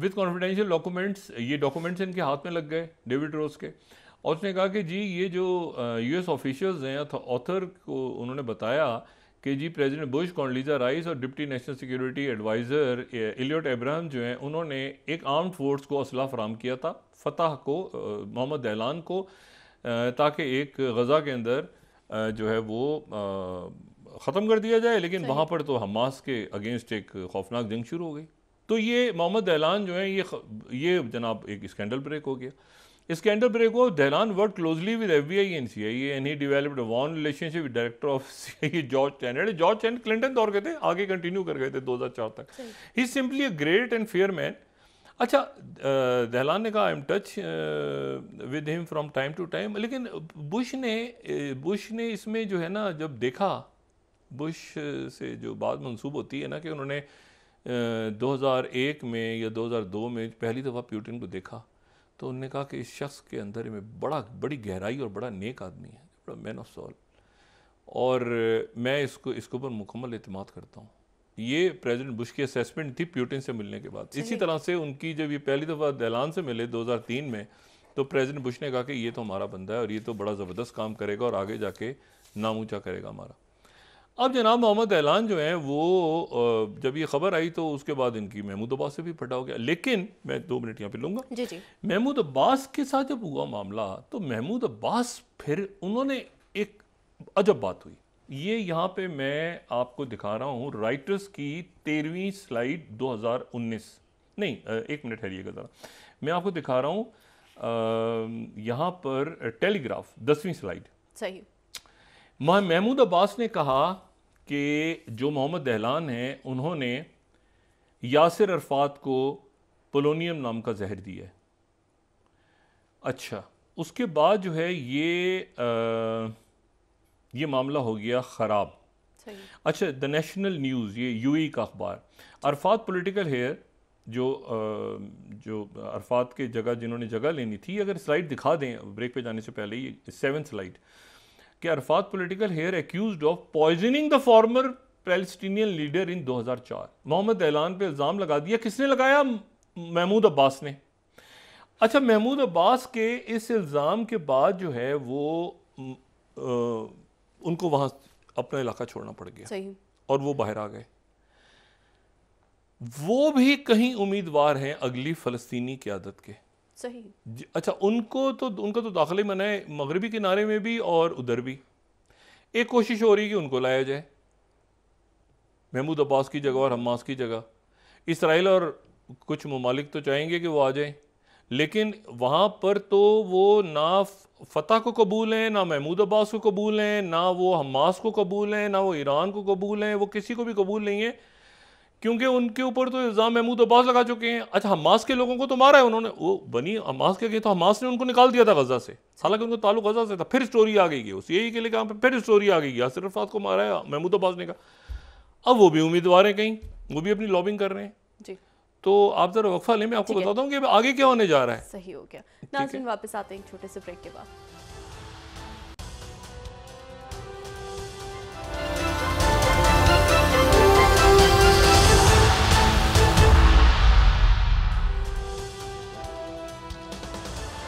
विथ कॉन्फिडेंशियल डॉक्यूमेंट्स ये डॉक्यूमेंट्स इनके हाथ में लग गए डेविड रोज के और उसने कहा कि जी ये जो यूएस ऑफिशियल्स हैं ऑथर तो को उन्होंने बताया कि जी प्रेसिडेंट बुश कॉन्डलीजा राइस और deputy national security adviser Elliott Abrams जो हैं उन्होंने एक आर्म्ड फोर्स को असला फराम किया था फतह को मोहम्मद दहलान को ताकि एक गज़ा के अंदर जो है वो ख़त्म कर दिया जाए लेकिन वहाँ पर तो हमास के अगेंस्ट एक खौफनाक जंग शुरू हो गई तो ये मोहम्मद दहलान जो है ये ये जनाब एक स्कैंडल ब्रेक हो गया स्कैंडल ब्रेक हो Dahlan work closely with F B I and C I and he developed one relationship with director of C I George चैनड जॉर्ज चैन क्लिंटन दौर के थे आगे कंटिन्यू कर गए थे दो हज़ार चार तक he simply a great and fair man अच्छा दहलान ने कहा I am touch with him from time to time लेकिन बुश ने बुश ने इसमें जो है ना जब देखा बुश से जो बात मनसूब होती है ना कि उन्होंने 2001 में या 2002 में पहली दफ़ा प्यूटिन को देखा तो उन्होंने कहा कि इस शख्स के अंदर में बड़ा बड़ी गहराई और बड़ा नेक आदमी है बड़ा मैन ऑफ सॉल और मैं इसको इसके ऊपर मुकम्मल अतमाद करता हूँ ये प्रेसिडेंट बुश की असेसमेंट थी प्यूटिन से मिलने के बाद इसी तरह से उनकी जब ये पहली दफ़ा दहलान से मिले 2003 में तो प्रेसिडेंट बुश ने कहा कि ये तो हमारा बंदा है और ये तो बड़ा ज़बरदस्त काम करेगा और आगे जाके नाम ऊँचा करेगा हमारा अब जनाब मोहम्मद ऐलान जो हैं वो जब ये खबर आई तो उसके बाद इनकी महमूद अब्बास से भी फटा हो गया लेकिन मैं दो मिनट यहाँ पे लूँगा महमूद अब्बास के साथ जब हुआ मामला तो महमूद अब्बास फिर उन्होंने एक अजब बात हुई ये यहाँ पे मैं आपको दिखा रहा हूँ राइटर्स की तेरहवीं स्लाइड 2019 नहीं एक मिनट ठहरिएगा ज़रा मैं आपको दिखा रहा हूँ यहाँ पर टेलीग्राफ दसवीं स्लाइड सही महमूद अब्बास ने कहा कि जो मोहम्मद दहलान हैं उन्होंने यासिर अरफात को पोलोनियम नाम का जहर दिया है अच्छा उसके बाद जो है ये आ, ये मामला हो गया ख़राब अच्छा द नेशनल न्यूज़ ये यू e का अखबार अरफात पोलिटिकल हेयर जो जो अरफात के जगह जिन्होंने जगह लेनी थी अगर स्लाइड दिखा दें ब्रेक पे जाने से पहले ये सेवन स्लाइड कि Arafat political heir accuse of poisoning the former Palestinian leader in 2004 Mohammed एलान पे इल्ज़ाम लगा दिया किसने लगाया महमूद अब्बास ने अच्छा महमूद अब्बास के इस इल्ज़ाम के बाद जो है वो आ, उनको वहाँ अपना इलाका छोड़ना पड़ गया और वो बाहर आ गए वो भी कहीं उम्मीदवार हैं अगली फलस्तीनी क्यादत के सही अच्छा उनको तो उनका तो दाखिले मना है मगरबी किनारे में भी और उधर भी एक कोशिश हो रही है कि उनको लाया जाए महमूद अब्बास की जगह और हमास की जगह इसराइल और कुछ ममालिक तो चाहेंगे कि वो आ जाए लेकिन वहाँ पर तो वो ना फ़तह को कबूल है ना महमूद अब्बास को कबूल है ना वो हमास को कबूल ना वो ईरान को कबूल हैं वो किसी को भी कबूल नहीं है क्योंकि उनके ऊपर तो इल्ज़ाम महमूद अब्बास लगा चुके हैं अच्छा हमास के लोगों को तो मारा है उन्होंने वो बनी हमास के गए तो हमास ने उनको निकाल दिया था गजा से हालांकि उनको ताल्लुक गजा से था फिर स्टोरी आ गई उस यही के लिए कहा पर फिर स्टोरी आ गई यासर रफात को मारा है महमूद अब्बास ने कहा अब वो भी उम्मीदवार हैं कहीं वो भी अपनी लॉबिंग कर रहे हैं तो आप ज़रा वक्फा ले मैं आपको बता दूँ कि आगे क्या होने जा रहा है सही हो गया नाजिन वापस आते हैं छोटे से ब्रेक के बाद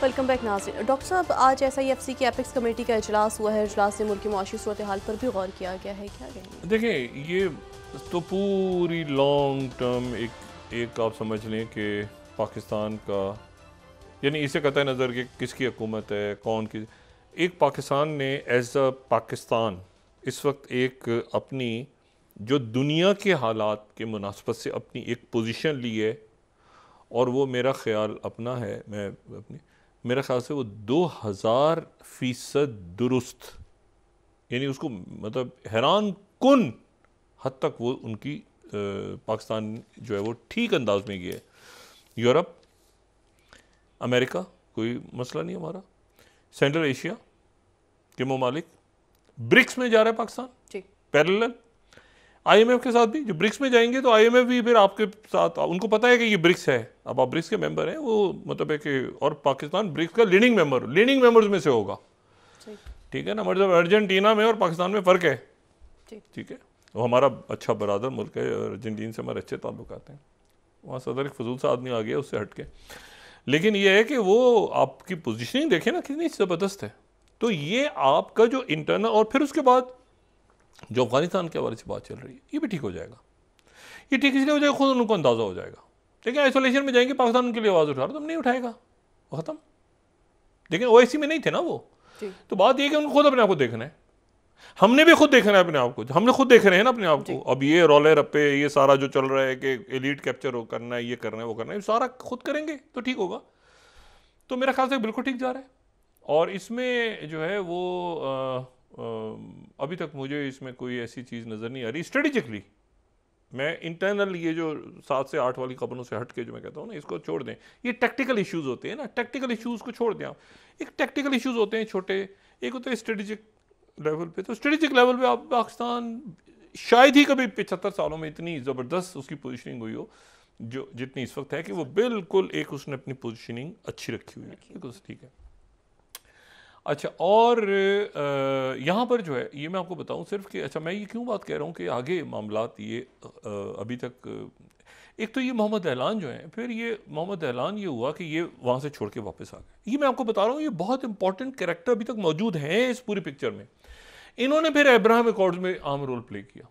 वेलकम बैक नाजिन डॉक्टर साहब आज एस आई एफ सी की एपिक्स कमेटी का अजलास हुआ है अजलास से मुल्क की माशी सूरत हाल पर भी गौर किया गया है क्या देखें ये तो पूरी लॉन्ग टर्म एक एक आप समझ लें कि पाकिस्तान का यानी इसे कत नज़र कि किसकी हकूमत है कौन की एक पाकिस्तान ने एज अ पाकिस्तान इस वक्त एक अपनी जो दुनिया के हालात के मुनासबत से अपनी एक पोजीशन ली है और वो मेरा ख्याल अपना है मैं अपनी मेरा ख्याल से वो दो हज़ार फ़ीसद दुरुस्त यानी उसको मतलब हैरान कन हद तक वो उनकी पाकिस्तान जो है वो ठीक अंदाज में गया है यूरोप अमेरिका कोई मसला नहीं हमारा सेंट्रल एशिया के ममालिक ब्रिक्स में जा रहा है पाकिस्तान एम आईएमएफ के साथ भी जो ब्रिक्स में जाएंगे तो आईएमएफ भी फिर आपके साथ उनको पता है कि ये ब्रिक्स है अब आप ब्रिक्स के मेंबर हैं वो मतलब है कि और पाकिस्तान ब्रिक्स का लीडिंग मेंबर लीडिंग मेंबर्स में से होगा ठीक है ना मतलब अर्जेंटीना में और पाकिस्तान में फ़र्क है ठीक है वो हमारा अच्छा बरदर मुल्क है अर्जेंटीन से हमारे अच्छे ताल्लुक आते हैं वहाँ सदर एक फजूल सा आदमी आ गया उससे हट के लेकिन यह है कि वो आपकी पोजिशनिंग देखें ना कितनी ज़बरदस्त है तो ये आपका जो इंटरनल और फिर उसके बाद जो अफगानिस्तान के हवाले से बात चल रही है ये भी ठीक हो जाएगा ये ठीक इसलिए हो जाएगा खुद उनको अंदाज़ा हो जाएगा लेकिन आइसोलेशन में जाएंगे पाकिस्तान उनके लिए आवाज़ उठा रहा तो नहीं उठाएगा ख़त्म लेकिन ओ में नहीं थे ना वो तो बात यह कि उनको खुद अपने आप को देखना है हमने भी खुद देखना है अपने आप को हमने खुद देख रहे हैं ना अपने आप को अब ये रोले रपे ये सारा जो चल रहा है कि एलिट कैप्चर हो करना है ये करना है वो करना है सारा खुद करेंगे तो ठीक होगा तो मेरा ख्याल से बिल्कुल ठीक जा रहा है और इसमें जो है वो आ, आ, अभी तक मुझे इसमें कोई ऐसी चीज़ नज़र नहीं आ रही स्ट्रेटिजिकली मैं इंटरनल ये जो सात से आठ वाली खबरों से हट के जो मैं कहता हूँ ना इसको छोड़ दें ये टेक्टिकल इश्यूज होते हैं ना टेक्टिकल इश्यूज को छोड़ दें आप एक टेक्टिकल इश्यूज होते हैं छोटे एक होते हैं स्ट्रेटिजिक लेवल पे तो स्ट्रेटिजिक लेवल पे आप पाकिस्तान शायद ही कभी पिछहत्तर सालों में इतनी ज़बरदस्त उसकी पोजिशनिंग हुई हो जो जितनी इस वक्त है कि वो बिल्कुल एक उसने अपनी पोजिशनिंग अच्छी रखी हुई है बिल्कुल ठीक है अच्छा और यहाँ पर जो है ये मैं आपको बताऊँ सिर्फ कि अच्छा मैं ये क्यों बात कह रहा हूँ कि आगे मामला ये अभी तक एक तो ये मोहम्मद एलान जो हैं फिर ये मोहम्मद एलान ये हुआ कि ये वहाँ से छोड़ के वापस आ गए ये मैं आपको बता रहा हूँ ये बहुत इंपॉर्टेंट करेक्टर अभी तक मौजूद हैं इस पूरी पिक्चर में इन्होंने फिर एब्राहम एकॉर्ड में आम रोल प्ले किया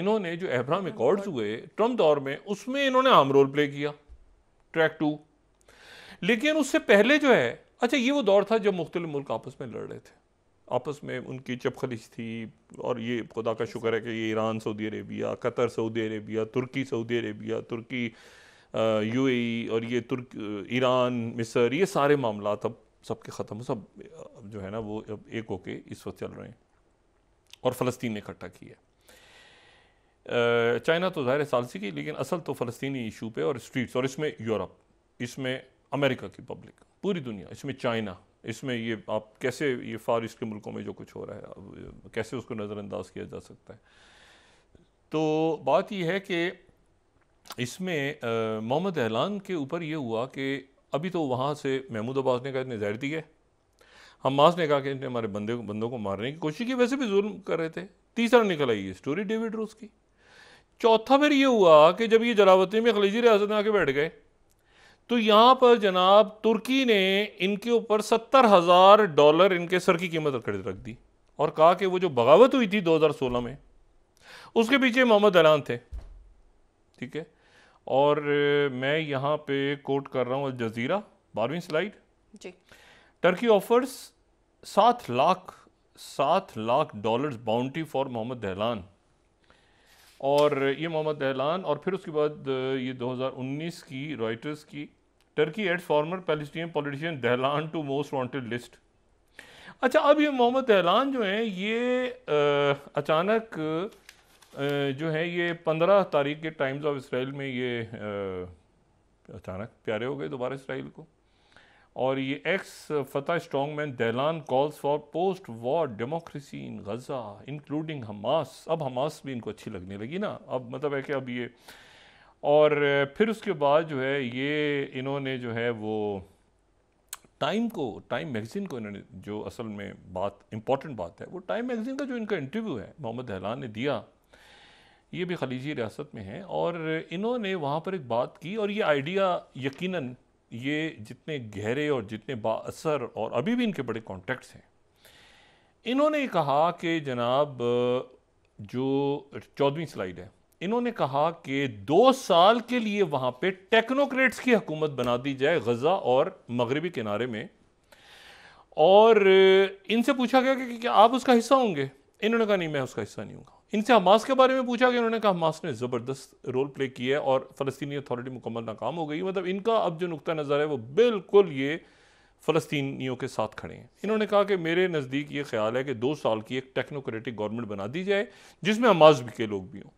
इन्होंने जो एब्राहम रिकॉर्ड्स हुए ट्रम्प दौर में उसमें इन्होंने आम रोल प्ले किया ट्रैक टू लेकिन उससे पहले जो है अच्छा ये वो दौर था जब मुख्तलि मुल्क आपस में लड़ रहे थे आपस में उनकी चपखलिश थी और ये खुदा का शुक्र है कि ये Iran Saudi Arabia Qatar Saudi Arabia Turkey Saudi Arabia Turkey U और ये तुर्क ईरान मिसर ये सारे मामला अब सबके ख़त्म सब जो है ना वो अब एक होके इस वक्त चल रहे हैं और फ़लस्तीन ने इकट्ठा किया चाइना तो ज़ाहिर सालसी की लेकिन असल तो फ़लस्तीनी इशू पे और स्ट्रीट्स और इसमें यूरोप इसमें अमेरिका की पब्लिक पूरी दुनिया इसमें चाइना इसमें ये आप कैसे ये फार ईस्ट के मुल्कों में जो कुछ हो रहा है कैसे उसको नज़रअंदाज किया जा सकता है तो बात यह है कि इसमें मोहम्मद एहलान के ऊपर ये हुआ कि अभी तो वहाँ से महमूद अब्बास ने कहा इतने जहर दिए हमास ने कहा कि इतने हमारे बंदे बंदों को मारने की कोशिश की वैसे भी जुल्म कर रहे थे तीसरा निकल आई ये स्टोरी डेविड रोज की चौथा फिर ये हुआ कि जब ये जलावती में खलीजी रियासत में आके बैठ गए तो यहाँ पर जनाब तुर्की ने इनके ऊपर सत्तर हज़ार डॉलर इनके सर की कीमत रख दी और कहा कि वो जो बगावत हुई थी 2016 में उसके पीछे मोहम्मद अलान थे ठीक है और मैं यहाँ पे कोट कर रहा हूँ जजीरा बारहवीं स्लाइड जी टर्की ऑफर्स सात लाख सात lakh dollars bounty for Mohammed Dahlan और ये मोहम्मद दहलान और फिर उसके बाद ये 2019 की रॉयटर्स की Turkey aids former Palestine politician Dahlan to most wanted list अच्छा अब ये मोहम्मद दहलान जो हैं ये आ, अचानक आ, जो है ये पंद्रह तारीख के टाइम्स ऑफ इसराइल में ये आ, अचानक प्यारे हो गए दोबारा इसराइल को और ये ex Fatah strong man Dahlan calls for post war democracy in Gaza including Hamas अब हमास भी इनको अच्छी लगने लगी ना अब मतलब है कि अब ये और फिर उसके बाद जो है ये इन्होंने जो है वो टाइम को टाइम मैगज़ीन को इन्होंने जो असल में बात इम्पॉर्टेंट बात है वो टाइम मैगज़ीन का जो इनका इंटरव्यू है मोहम्मद दहलान ने दिया ये भी खलीजी रियासत में है और इन्होंने वहाँ पर एक बात की और ये आइडिया यकीनन ये जितने गहरे और जितने बासर और अभी भी इनके बड़े कॉन्टेक्ट्स हैं इन्होंने कहा कि जनाब जो चौदहवीं स्लाइड है इन्होंने कहा कि दो साल के लिए वहाँ पे टेक्नोक्रेट्स की हुकूमत बना दी जाए गज़ा और मगरबी किनारे में और इनसे पूछा गया कि क्या आप उसका हिस्सा होंगे इन्होंने कहा नहीं मैं उसका हिस्सा नहीं हूँ इनसे हमास के बारे में पूछा गया उन्होंने कहा हमास ने ज़बरदस्त रोल प्ले किया है और फलस्तनी अथॉरिटी मुकम्मल नाकाम हो गई मतलब इनका अब जो नुक़ नज़र है वो बिल्कुल ये फलस्तनीों के साथ खड़े हैं इन्होंने कहा कि मेरे नज़दीक ये ख्याल है कि दो साल की एक टेक्नोक्रेटिक गवर्नमेंट बना दी जाए जिसमें हमास भी के लोग भी हों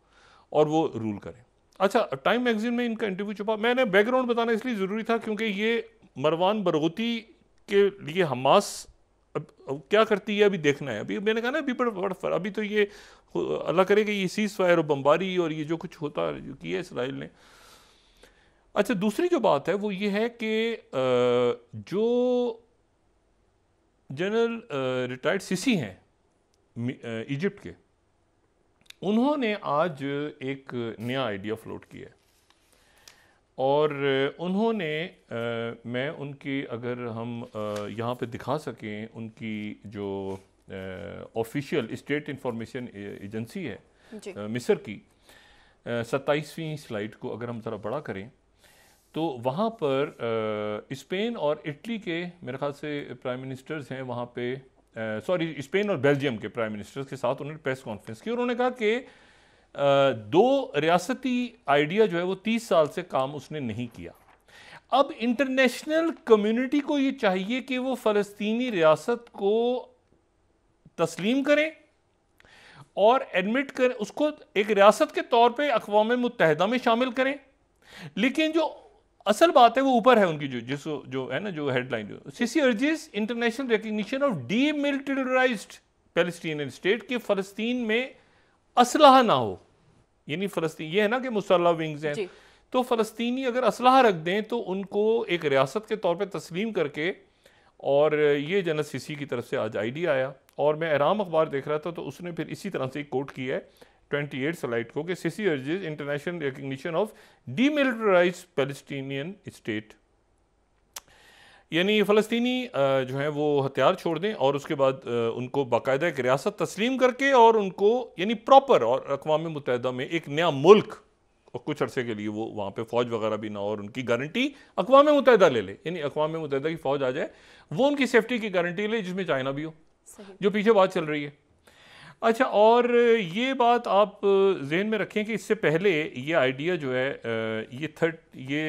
और वो रूल करें अच्छा टाइम मैगजीन में इनका इंटरव्यू छुपा मैंने बैकग्राउंड बताना इसलिए ज़रूरी था क्योंकि ये मरवान बरगोती के लिए हमास अब, अब क्या करती है अभी देखना है अभी मैंने कहा ना अभी बड़ा फर अभी तो ये अल्लाह करे कि ये सीज फायर और बम्बारी और ये जो कुछ होता जो किया इसराइल ने अच्छा दूसरी जो बात है वो ये है कि जो जनरल रिटायर्ड सीसी हैं इजिप्ट के उन्होंने आज एक नया आइडिया फ्लोट किया है और उन्होंने आ, मैं उनकी अगर हम यहाँ पे दिखा सकें उनकी जो ऑफिशियल स्टेट इंफॉर्मेशन एजेंसी है आ, मिस्र की सत्ताईसवीं स्लाइड को अगर हम ज़रा बड़ा करें तो वहाँ पर स्पेन और इटली के मेरे ख्याल से प्राइम मिनिस्टर्स हैं वहाँ पे सॉरी स्पेन और बेल्जियम के प्राइम मिनिस्टर्स के साथ उन्होंने प्रेस कॉन्फ्रेंस की और उन्होंने कहा कि दो रियासती आइडिया जो है वो तीस साल से काम उसने नहीं किया अब इंटरनेशनल कम्युनिटी को ये चाहिए कि वो फ़लस्तीनी रियासत को तस्लीम करें और एडमिट करें उसको एक रियासत के तौर पे अकवा मुतहदा में शामिल करें लेकिन जो असल बात है वो ऊपर है उनकी जो जिस जो है ना जो हेडलाइन जो Sisi urges international recognition of demilitarise Palestinian state के फ़लस्तीन में असलाह ना हो यानी फ़लस्तीन ये है ना कि मुसल्ला विंग्स हैं तो फ़लस्तीनी अगर असलाह रख दें तो उनको एक रियासत के तौर पर तस्लीम करके और ये जनरल सीसी की तरफ से आज आइडिया आया और मैं आराम अखबार देख रहा था तो उसने फिर इसी तरह से एक कोट किया है 28 सलाइट को कि Sisi urges international recognition of demilitarise Palestinian state यानी फलस्तीनी जो है वो हथियार छोड़ दें और उसके बाद उनको बाकायदा एक रियासत तस्लीम करके और उनको यानी प्रॉपर और अकवा मुतहदा में एक नया मुल्क और कुछ अरसे के लिए वो वहाँ पे फ़ौज वगैरह भी ना और उनकी गारंटी अकवा मुतहदा ले ले यानी अकवा मुतहदा की फ़ौज आ जाए वो उनकी सेफ्टी की गारंटी ले जिसमें चाइना भी हो जो पीछे बात चल रही है अच्छा और ये बात आप जहन में रखें कि इससे पहले ये आइडिया जो है ये थर्ड ये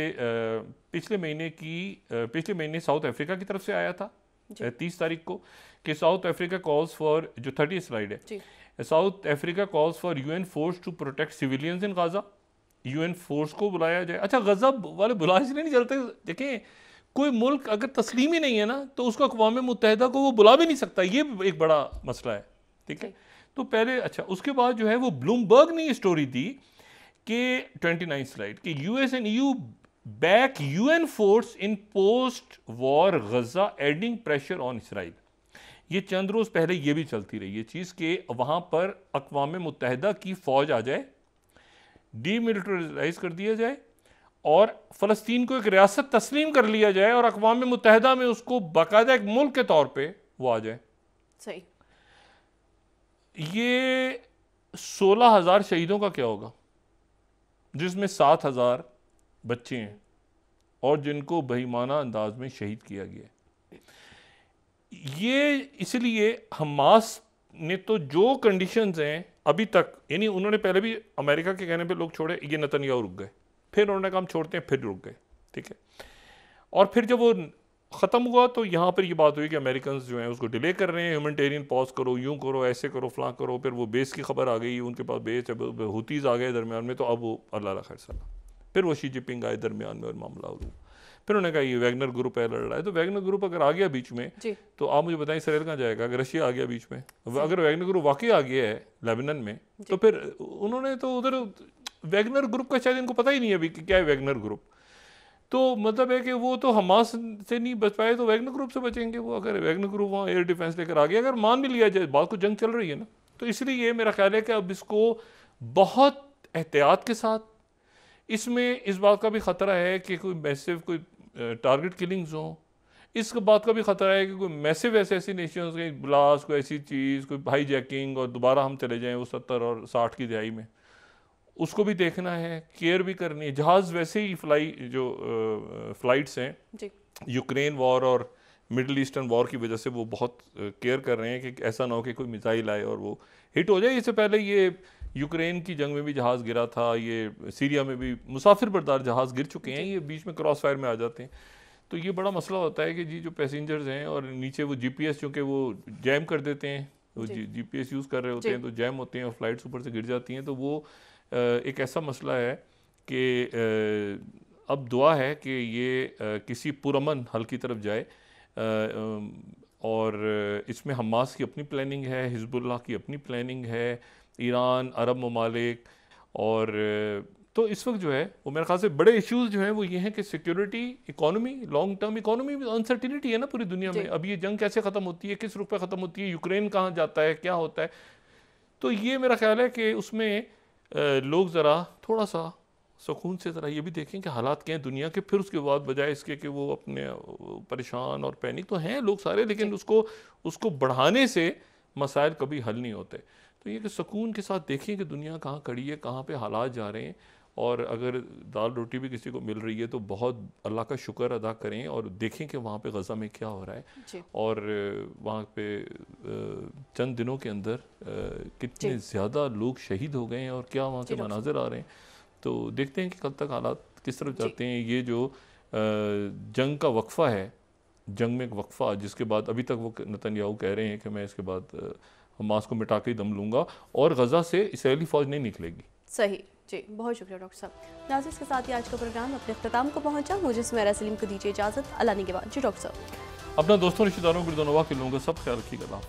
पिछले महीने की पिछले महीने साउथ अफ्रीका की तरफ से आया था तीस तारीख को कि साउथ अफ्रीका कॉल्स फॉर जो थर्टी स्लाइड है South Africa calls for UN force to protect civilians in Gaza UN force को बुलाया जाए अच्छा गजा वाले बुला इसलिए नहीं चलते देखें कोई मुल्क अगर तस्लीम ही नहीं है ना तो उसको अकवा मुतहदा को वो बुला भी नहीं सकता ये एक बड़ा मसला है ठीक है तो पहले अच्छा उसके बाद जो है वो ब्लूमबर्ग ने ये स्टोरी दी कि नाइन स्लाइड कि US and EU back UN force in post war Gaza adding pressure on Israel ये चंद रोज़ पहले ये भी चलती रही है चीज़ कि वहाँ पर अकवा मुतहदा की फ़ौज आ जाए डीमिलिटराइज कर दिया जाए और फ़लस्तीन को एक रियासत तस्लीम कर लिया जाए और अकवा मुतहदा में उसको बाकायदा एक मुल्क के तौर पर वो आ जाए सही ये सोलह हज़ार शहीदों का क्या होगा जिसमें सात हज़ार बच्चे हैं और जिनको बेईमाना अंदाज में शहीद किया गया ये इसलिए हमास ने तो जो कंडीशंस हैं अभी तक यानी उन्होंने पहले भी अमेरिका के कहने पे लोग छोड़े ये नतनिया रुक गए फिर उन्होंने काम छोड़ते हैं फिर रुक गए ठीक है और फिर जब वो ख़त्म हुआ तो यहाँ पर यह बात हुई कि अमेरिकन जो हैं उसको डिले कर रहे हैं ह्यूमनटेरियन पॉज करो यूँ करो ऐसे करो फलां करो फिर वो बेस की खबर आ गई उनके पास बेस होतीज आ गए दरमियान में तो अब वो अल्लाह खैर सला फिर वो शी जिपिंग आए दरमियान में और मामला और फिर उन्होंने कहा ये वैगनर ग्रुप है लड़ रहा है तो वैगनर ग्रुप अगर आ गया बीच में तो आप मुझे बताएं इसराइल कहाँ जाएगा अगर रशिया आ गया बीच में अगर वैगनर ग्रुप वाकई आ गया है लेबनन में तो फिर उन्होंने तो उधर वैगनर ग्रुप का शायद इनको पता ही नहीं है अभी कि क्या है वैगनर ग्रुप तो मतलब है कि वो तो हमास से नहीं बच पाए तो वैगन ग्रुप से बचेंगे वो अगर वैगन ग्रुप वहाँ एयर डिफेंस लेकर आ गया अगर मान भी लिया जाए बात को तो जंग चल रही है ना तो इसलिए ये मेरा ख्याल है कि अब इसको बहुत एहतियात के साथ इसमें इस बात का भी ख़तरा है कि कोई मैसेव कोई टारगेट किलिंग्स हों इस बात का भी ख़तरा है कि कोई मैसेव ऐसे नेशन कहीं ब्लास्ट कोई ऐसी चीज़ कोई हाई जैकिंग और दोबारा हम चले जाएँ वो सत्तर और साठ की दिहाई में उसको भी देखना है केयर भी करनी है जहाज़ वैसे ही फ्लाई जो फ्लाइट्स हैं यूक्रेन वॉर और मिडल ईस्टर्न वॉर की वजह से वो बहुत केयर कर रहे हैं कि ऐसा ना हो कि कोई मिसाइल आए और वो हिट हो जाए इससे पहले ये यूक्रेन की जंग में भी जहाज़ गिरा था ये सीरिया में भी मुसाफिर बरदार जहाज़ गिर चुके हैं ये बीच में क्रॉस फायर में आ जाते हैं तो ये बड़ा मसला होता है कि जी जो पैसेंजर्स हैं और नीचे वो जीपीएस चूँकि वो जैम कर देते हैं वो जी, जीपीएस यूज़ कर रहे होते हैं तो जैम होते हैं और फ्लाइट्स ऊपर से गिर जाती हैं तो वो एक ऐसा मसला है कि अब दुआ है कि ये किसी पुरमन हल की तरफ जाए और इसमें हमास की अपनी प्लानिंग है हिजबुल्ला की अपनी प्लानिंग है ईरान अरब ममालिक और तो इस वक्त जो है वो मेरे ख्याल से बड़े इश्यूज जो हैं वो ये हैं कि security economy long term economy में अनसर्टिनिटी है ना पूरी दुनिया में अब ये जंग कैसे ख़त्म होती है किस रूप में ख़त्म होती है यूक्रेन कहाँ जाता है क्या होता है तो ये मेरा ख्याल है कि उसमें लोग ज़रा थोड़ा सा सुकून से ज़रा ये भी देखें कि हालात क्या हैं दुनिया के फिर उसके बाद बजाय इसके कि वो अपने परेशान और पैनिक तो हैं लोग सारे लेकिन उसको उसको बढ़ाने से मसाइल कभी हल नहीं होते तो ये कि सुकून के साथ देखें कि दुनिया कहाँ खड़ी है कहाँ पे हालात जा रहे हैं और अगर दाल रोटी भी किसी को मिल रही है तो बहुत अल्लाह का शुक्र अदा करें और देखें कि वहाँ पे गज़ा में क्या हो रहा है और वहाँ पे चंद दिनों के अंदर कितने ज़्यादा लोग शहीद हो गए हैं और क्या वहाँ के मनाजर आ रहे हैं तो देखते हैं कि कल तक हालात किस तरफ जाते हैं ये जो जंग का वक्फा है जंग में एक वक्फा जिसके बाद अभी तक वो नतनयाहू कह रहे हैं कि मैं इसके बाद हमास को मिटा के दम लूँगा और गज़ा से इसराइली फ़ौज नहीं निकलेगी सही जी बहुत शुक्रिया डॉक्टर साहब नाजिस के साथ ही आज का प्रोग्राम अपने अख्ताम को पहुंचा मुझे मेरा सलीम को दीजिए इजाज़त अलाने के बाद जी डॉक्टर साहब अपना दोस्तों रिश्तेदारों गुरुदनवा के लोगों का सब ख्याल रखिएगा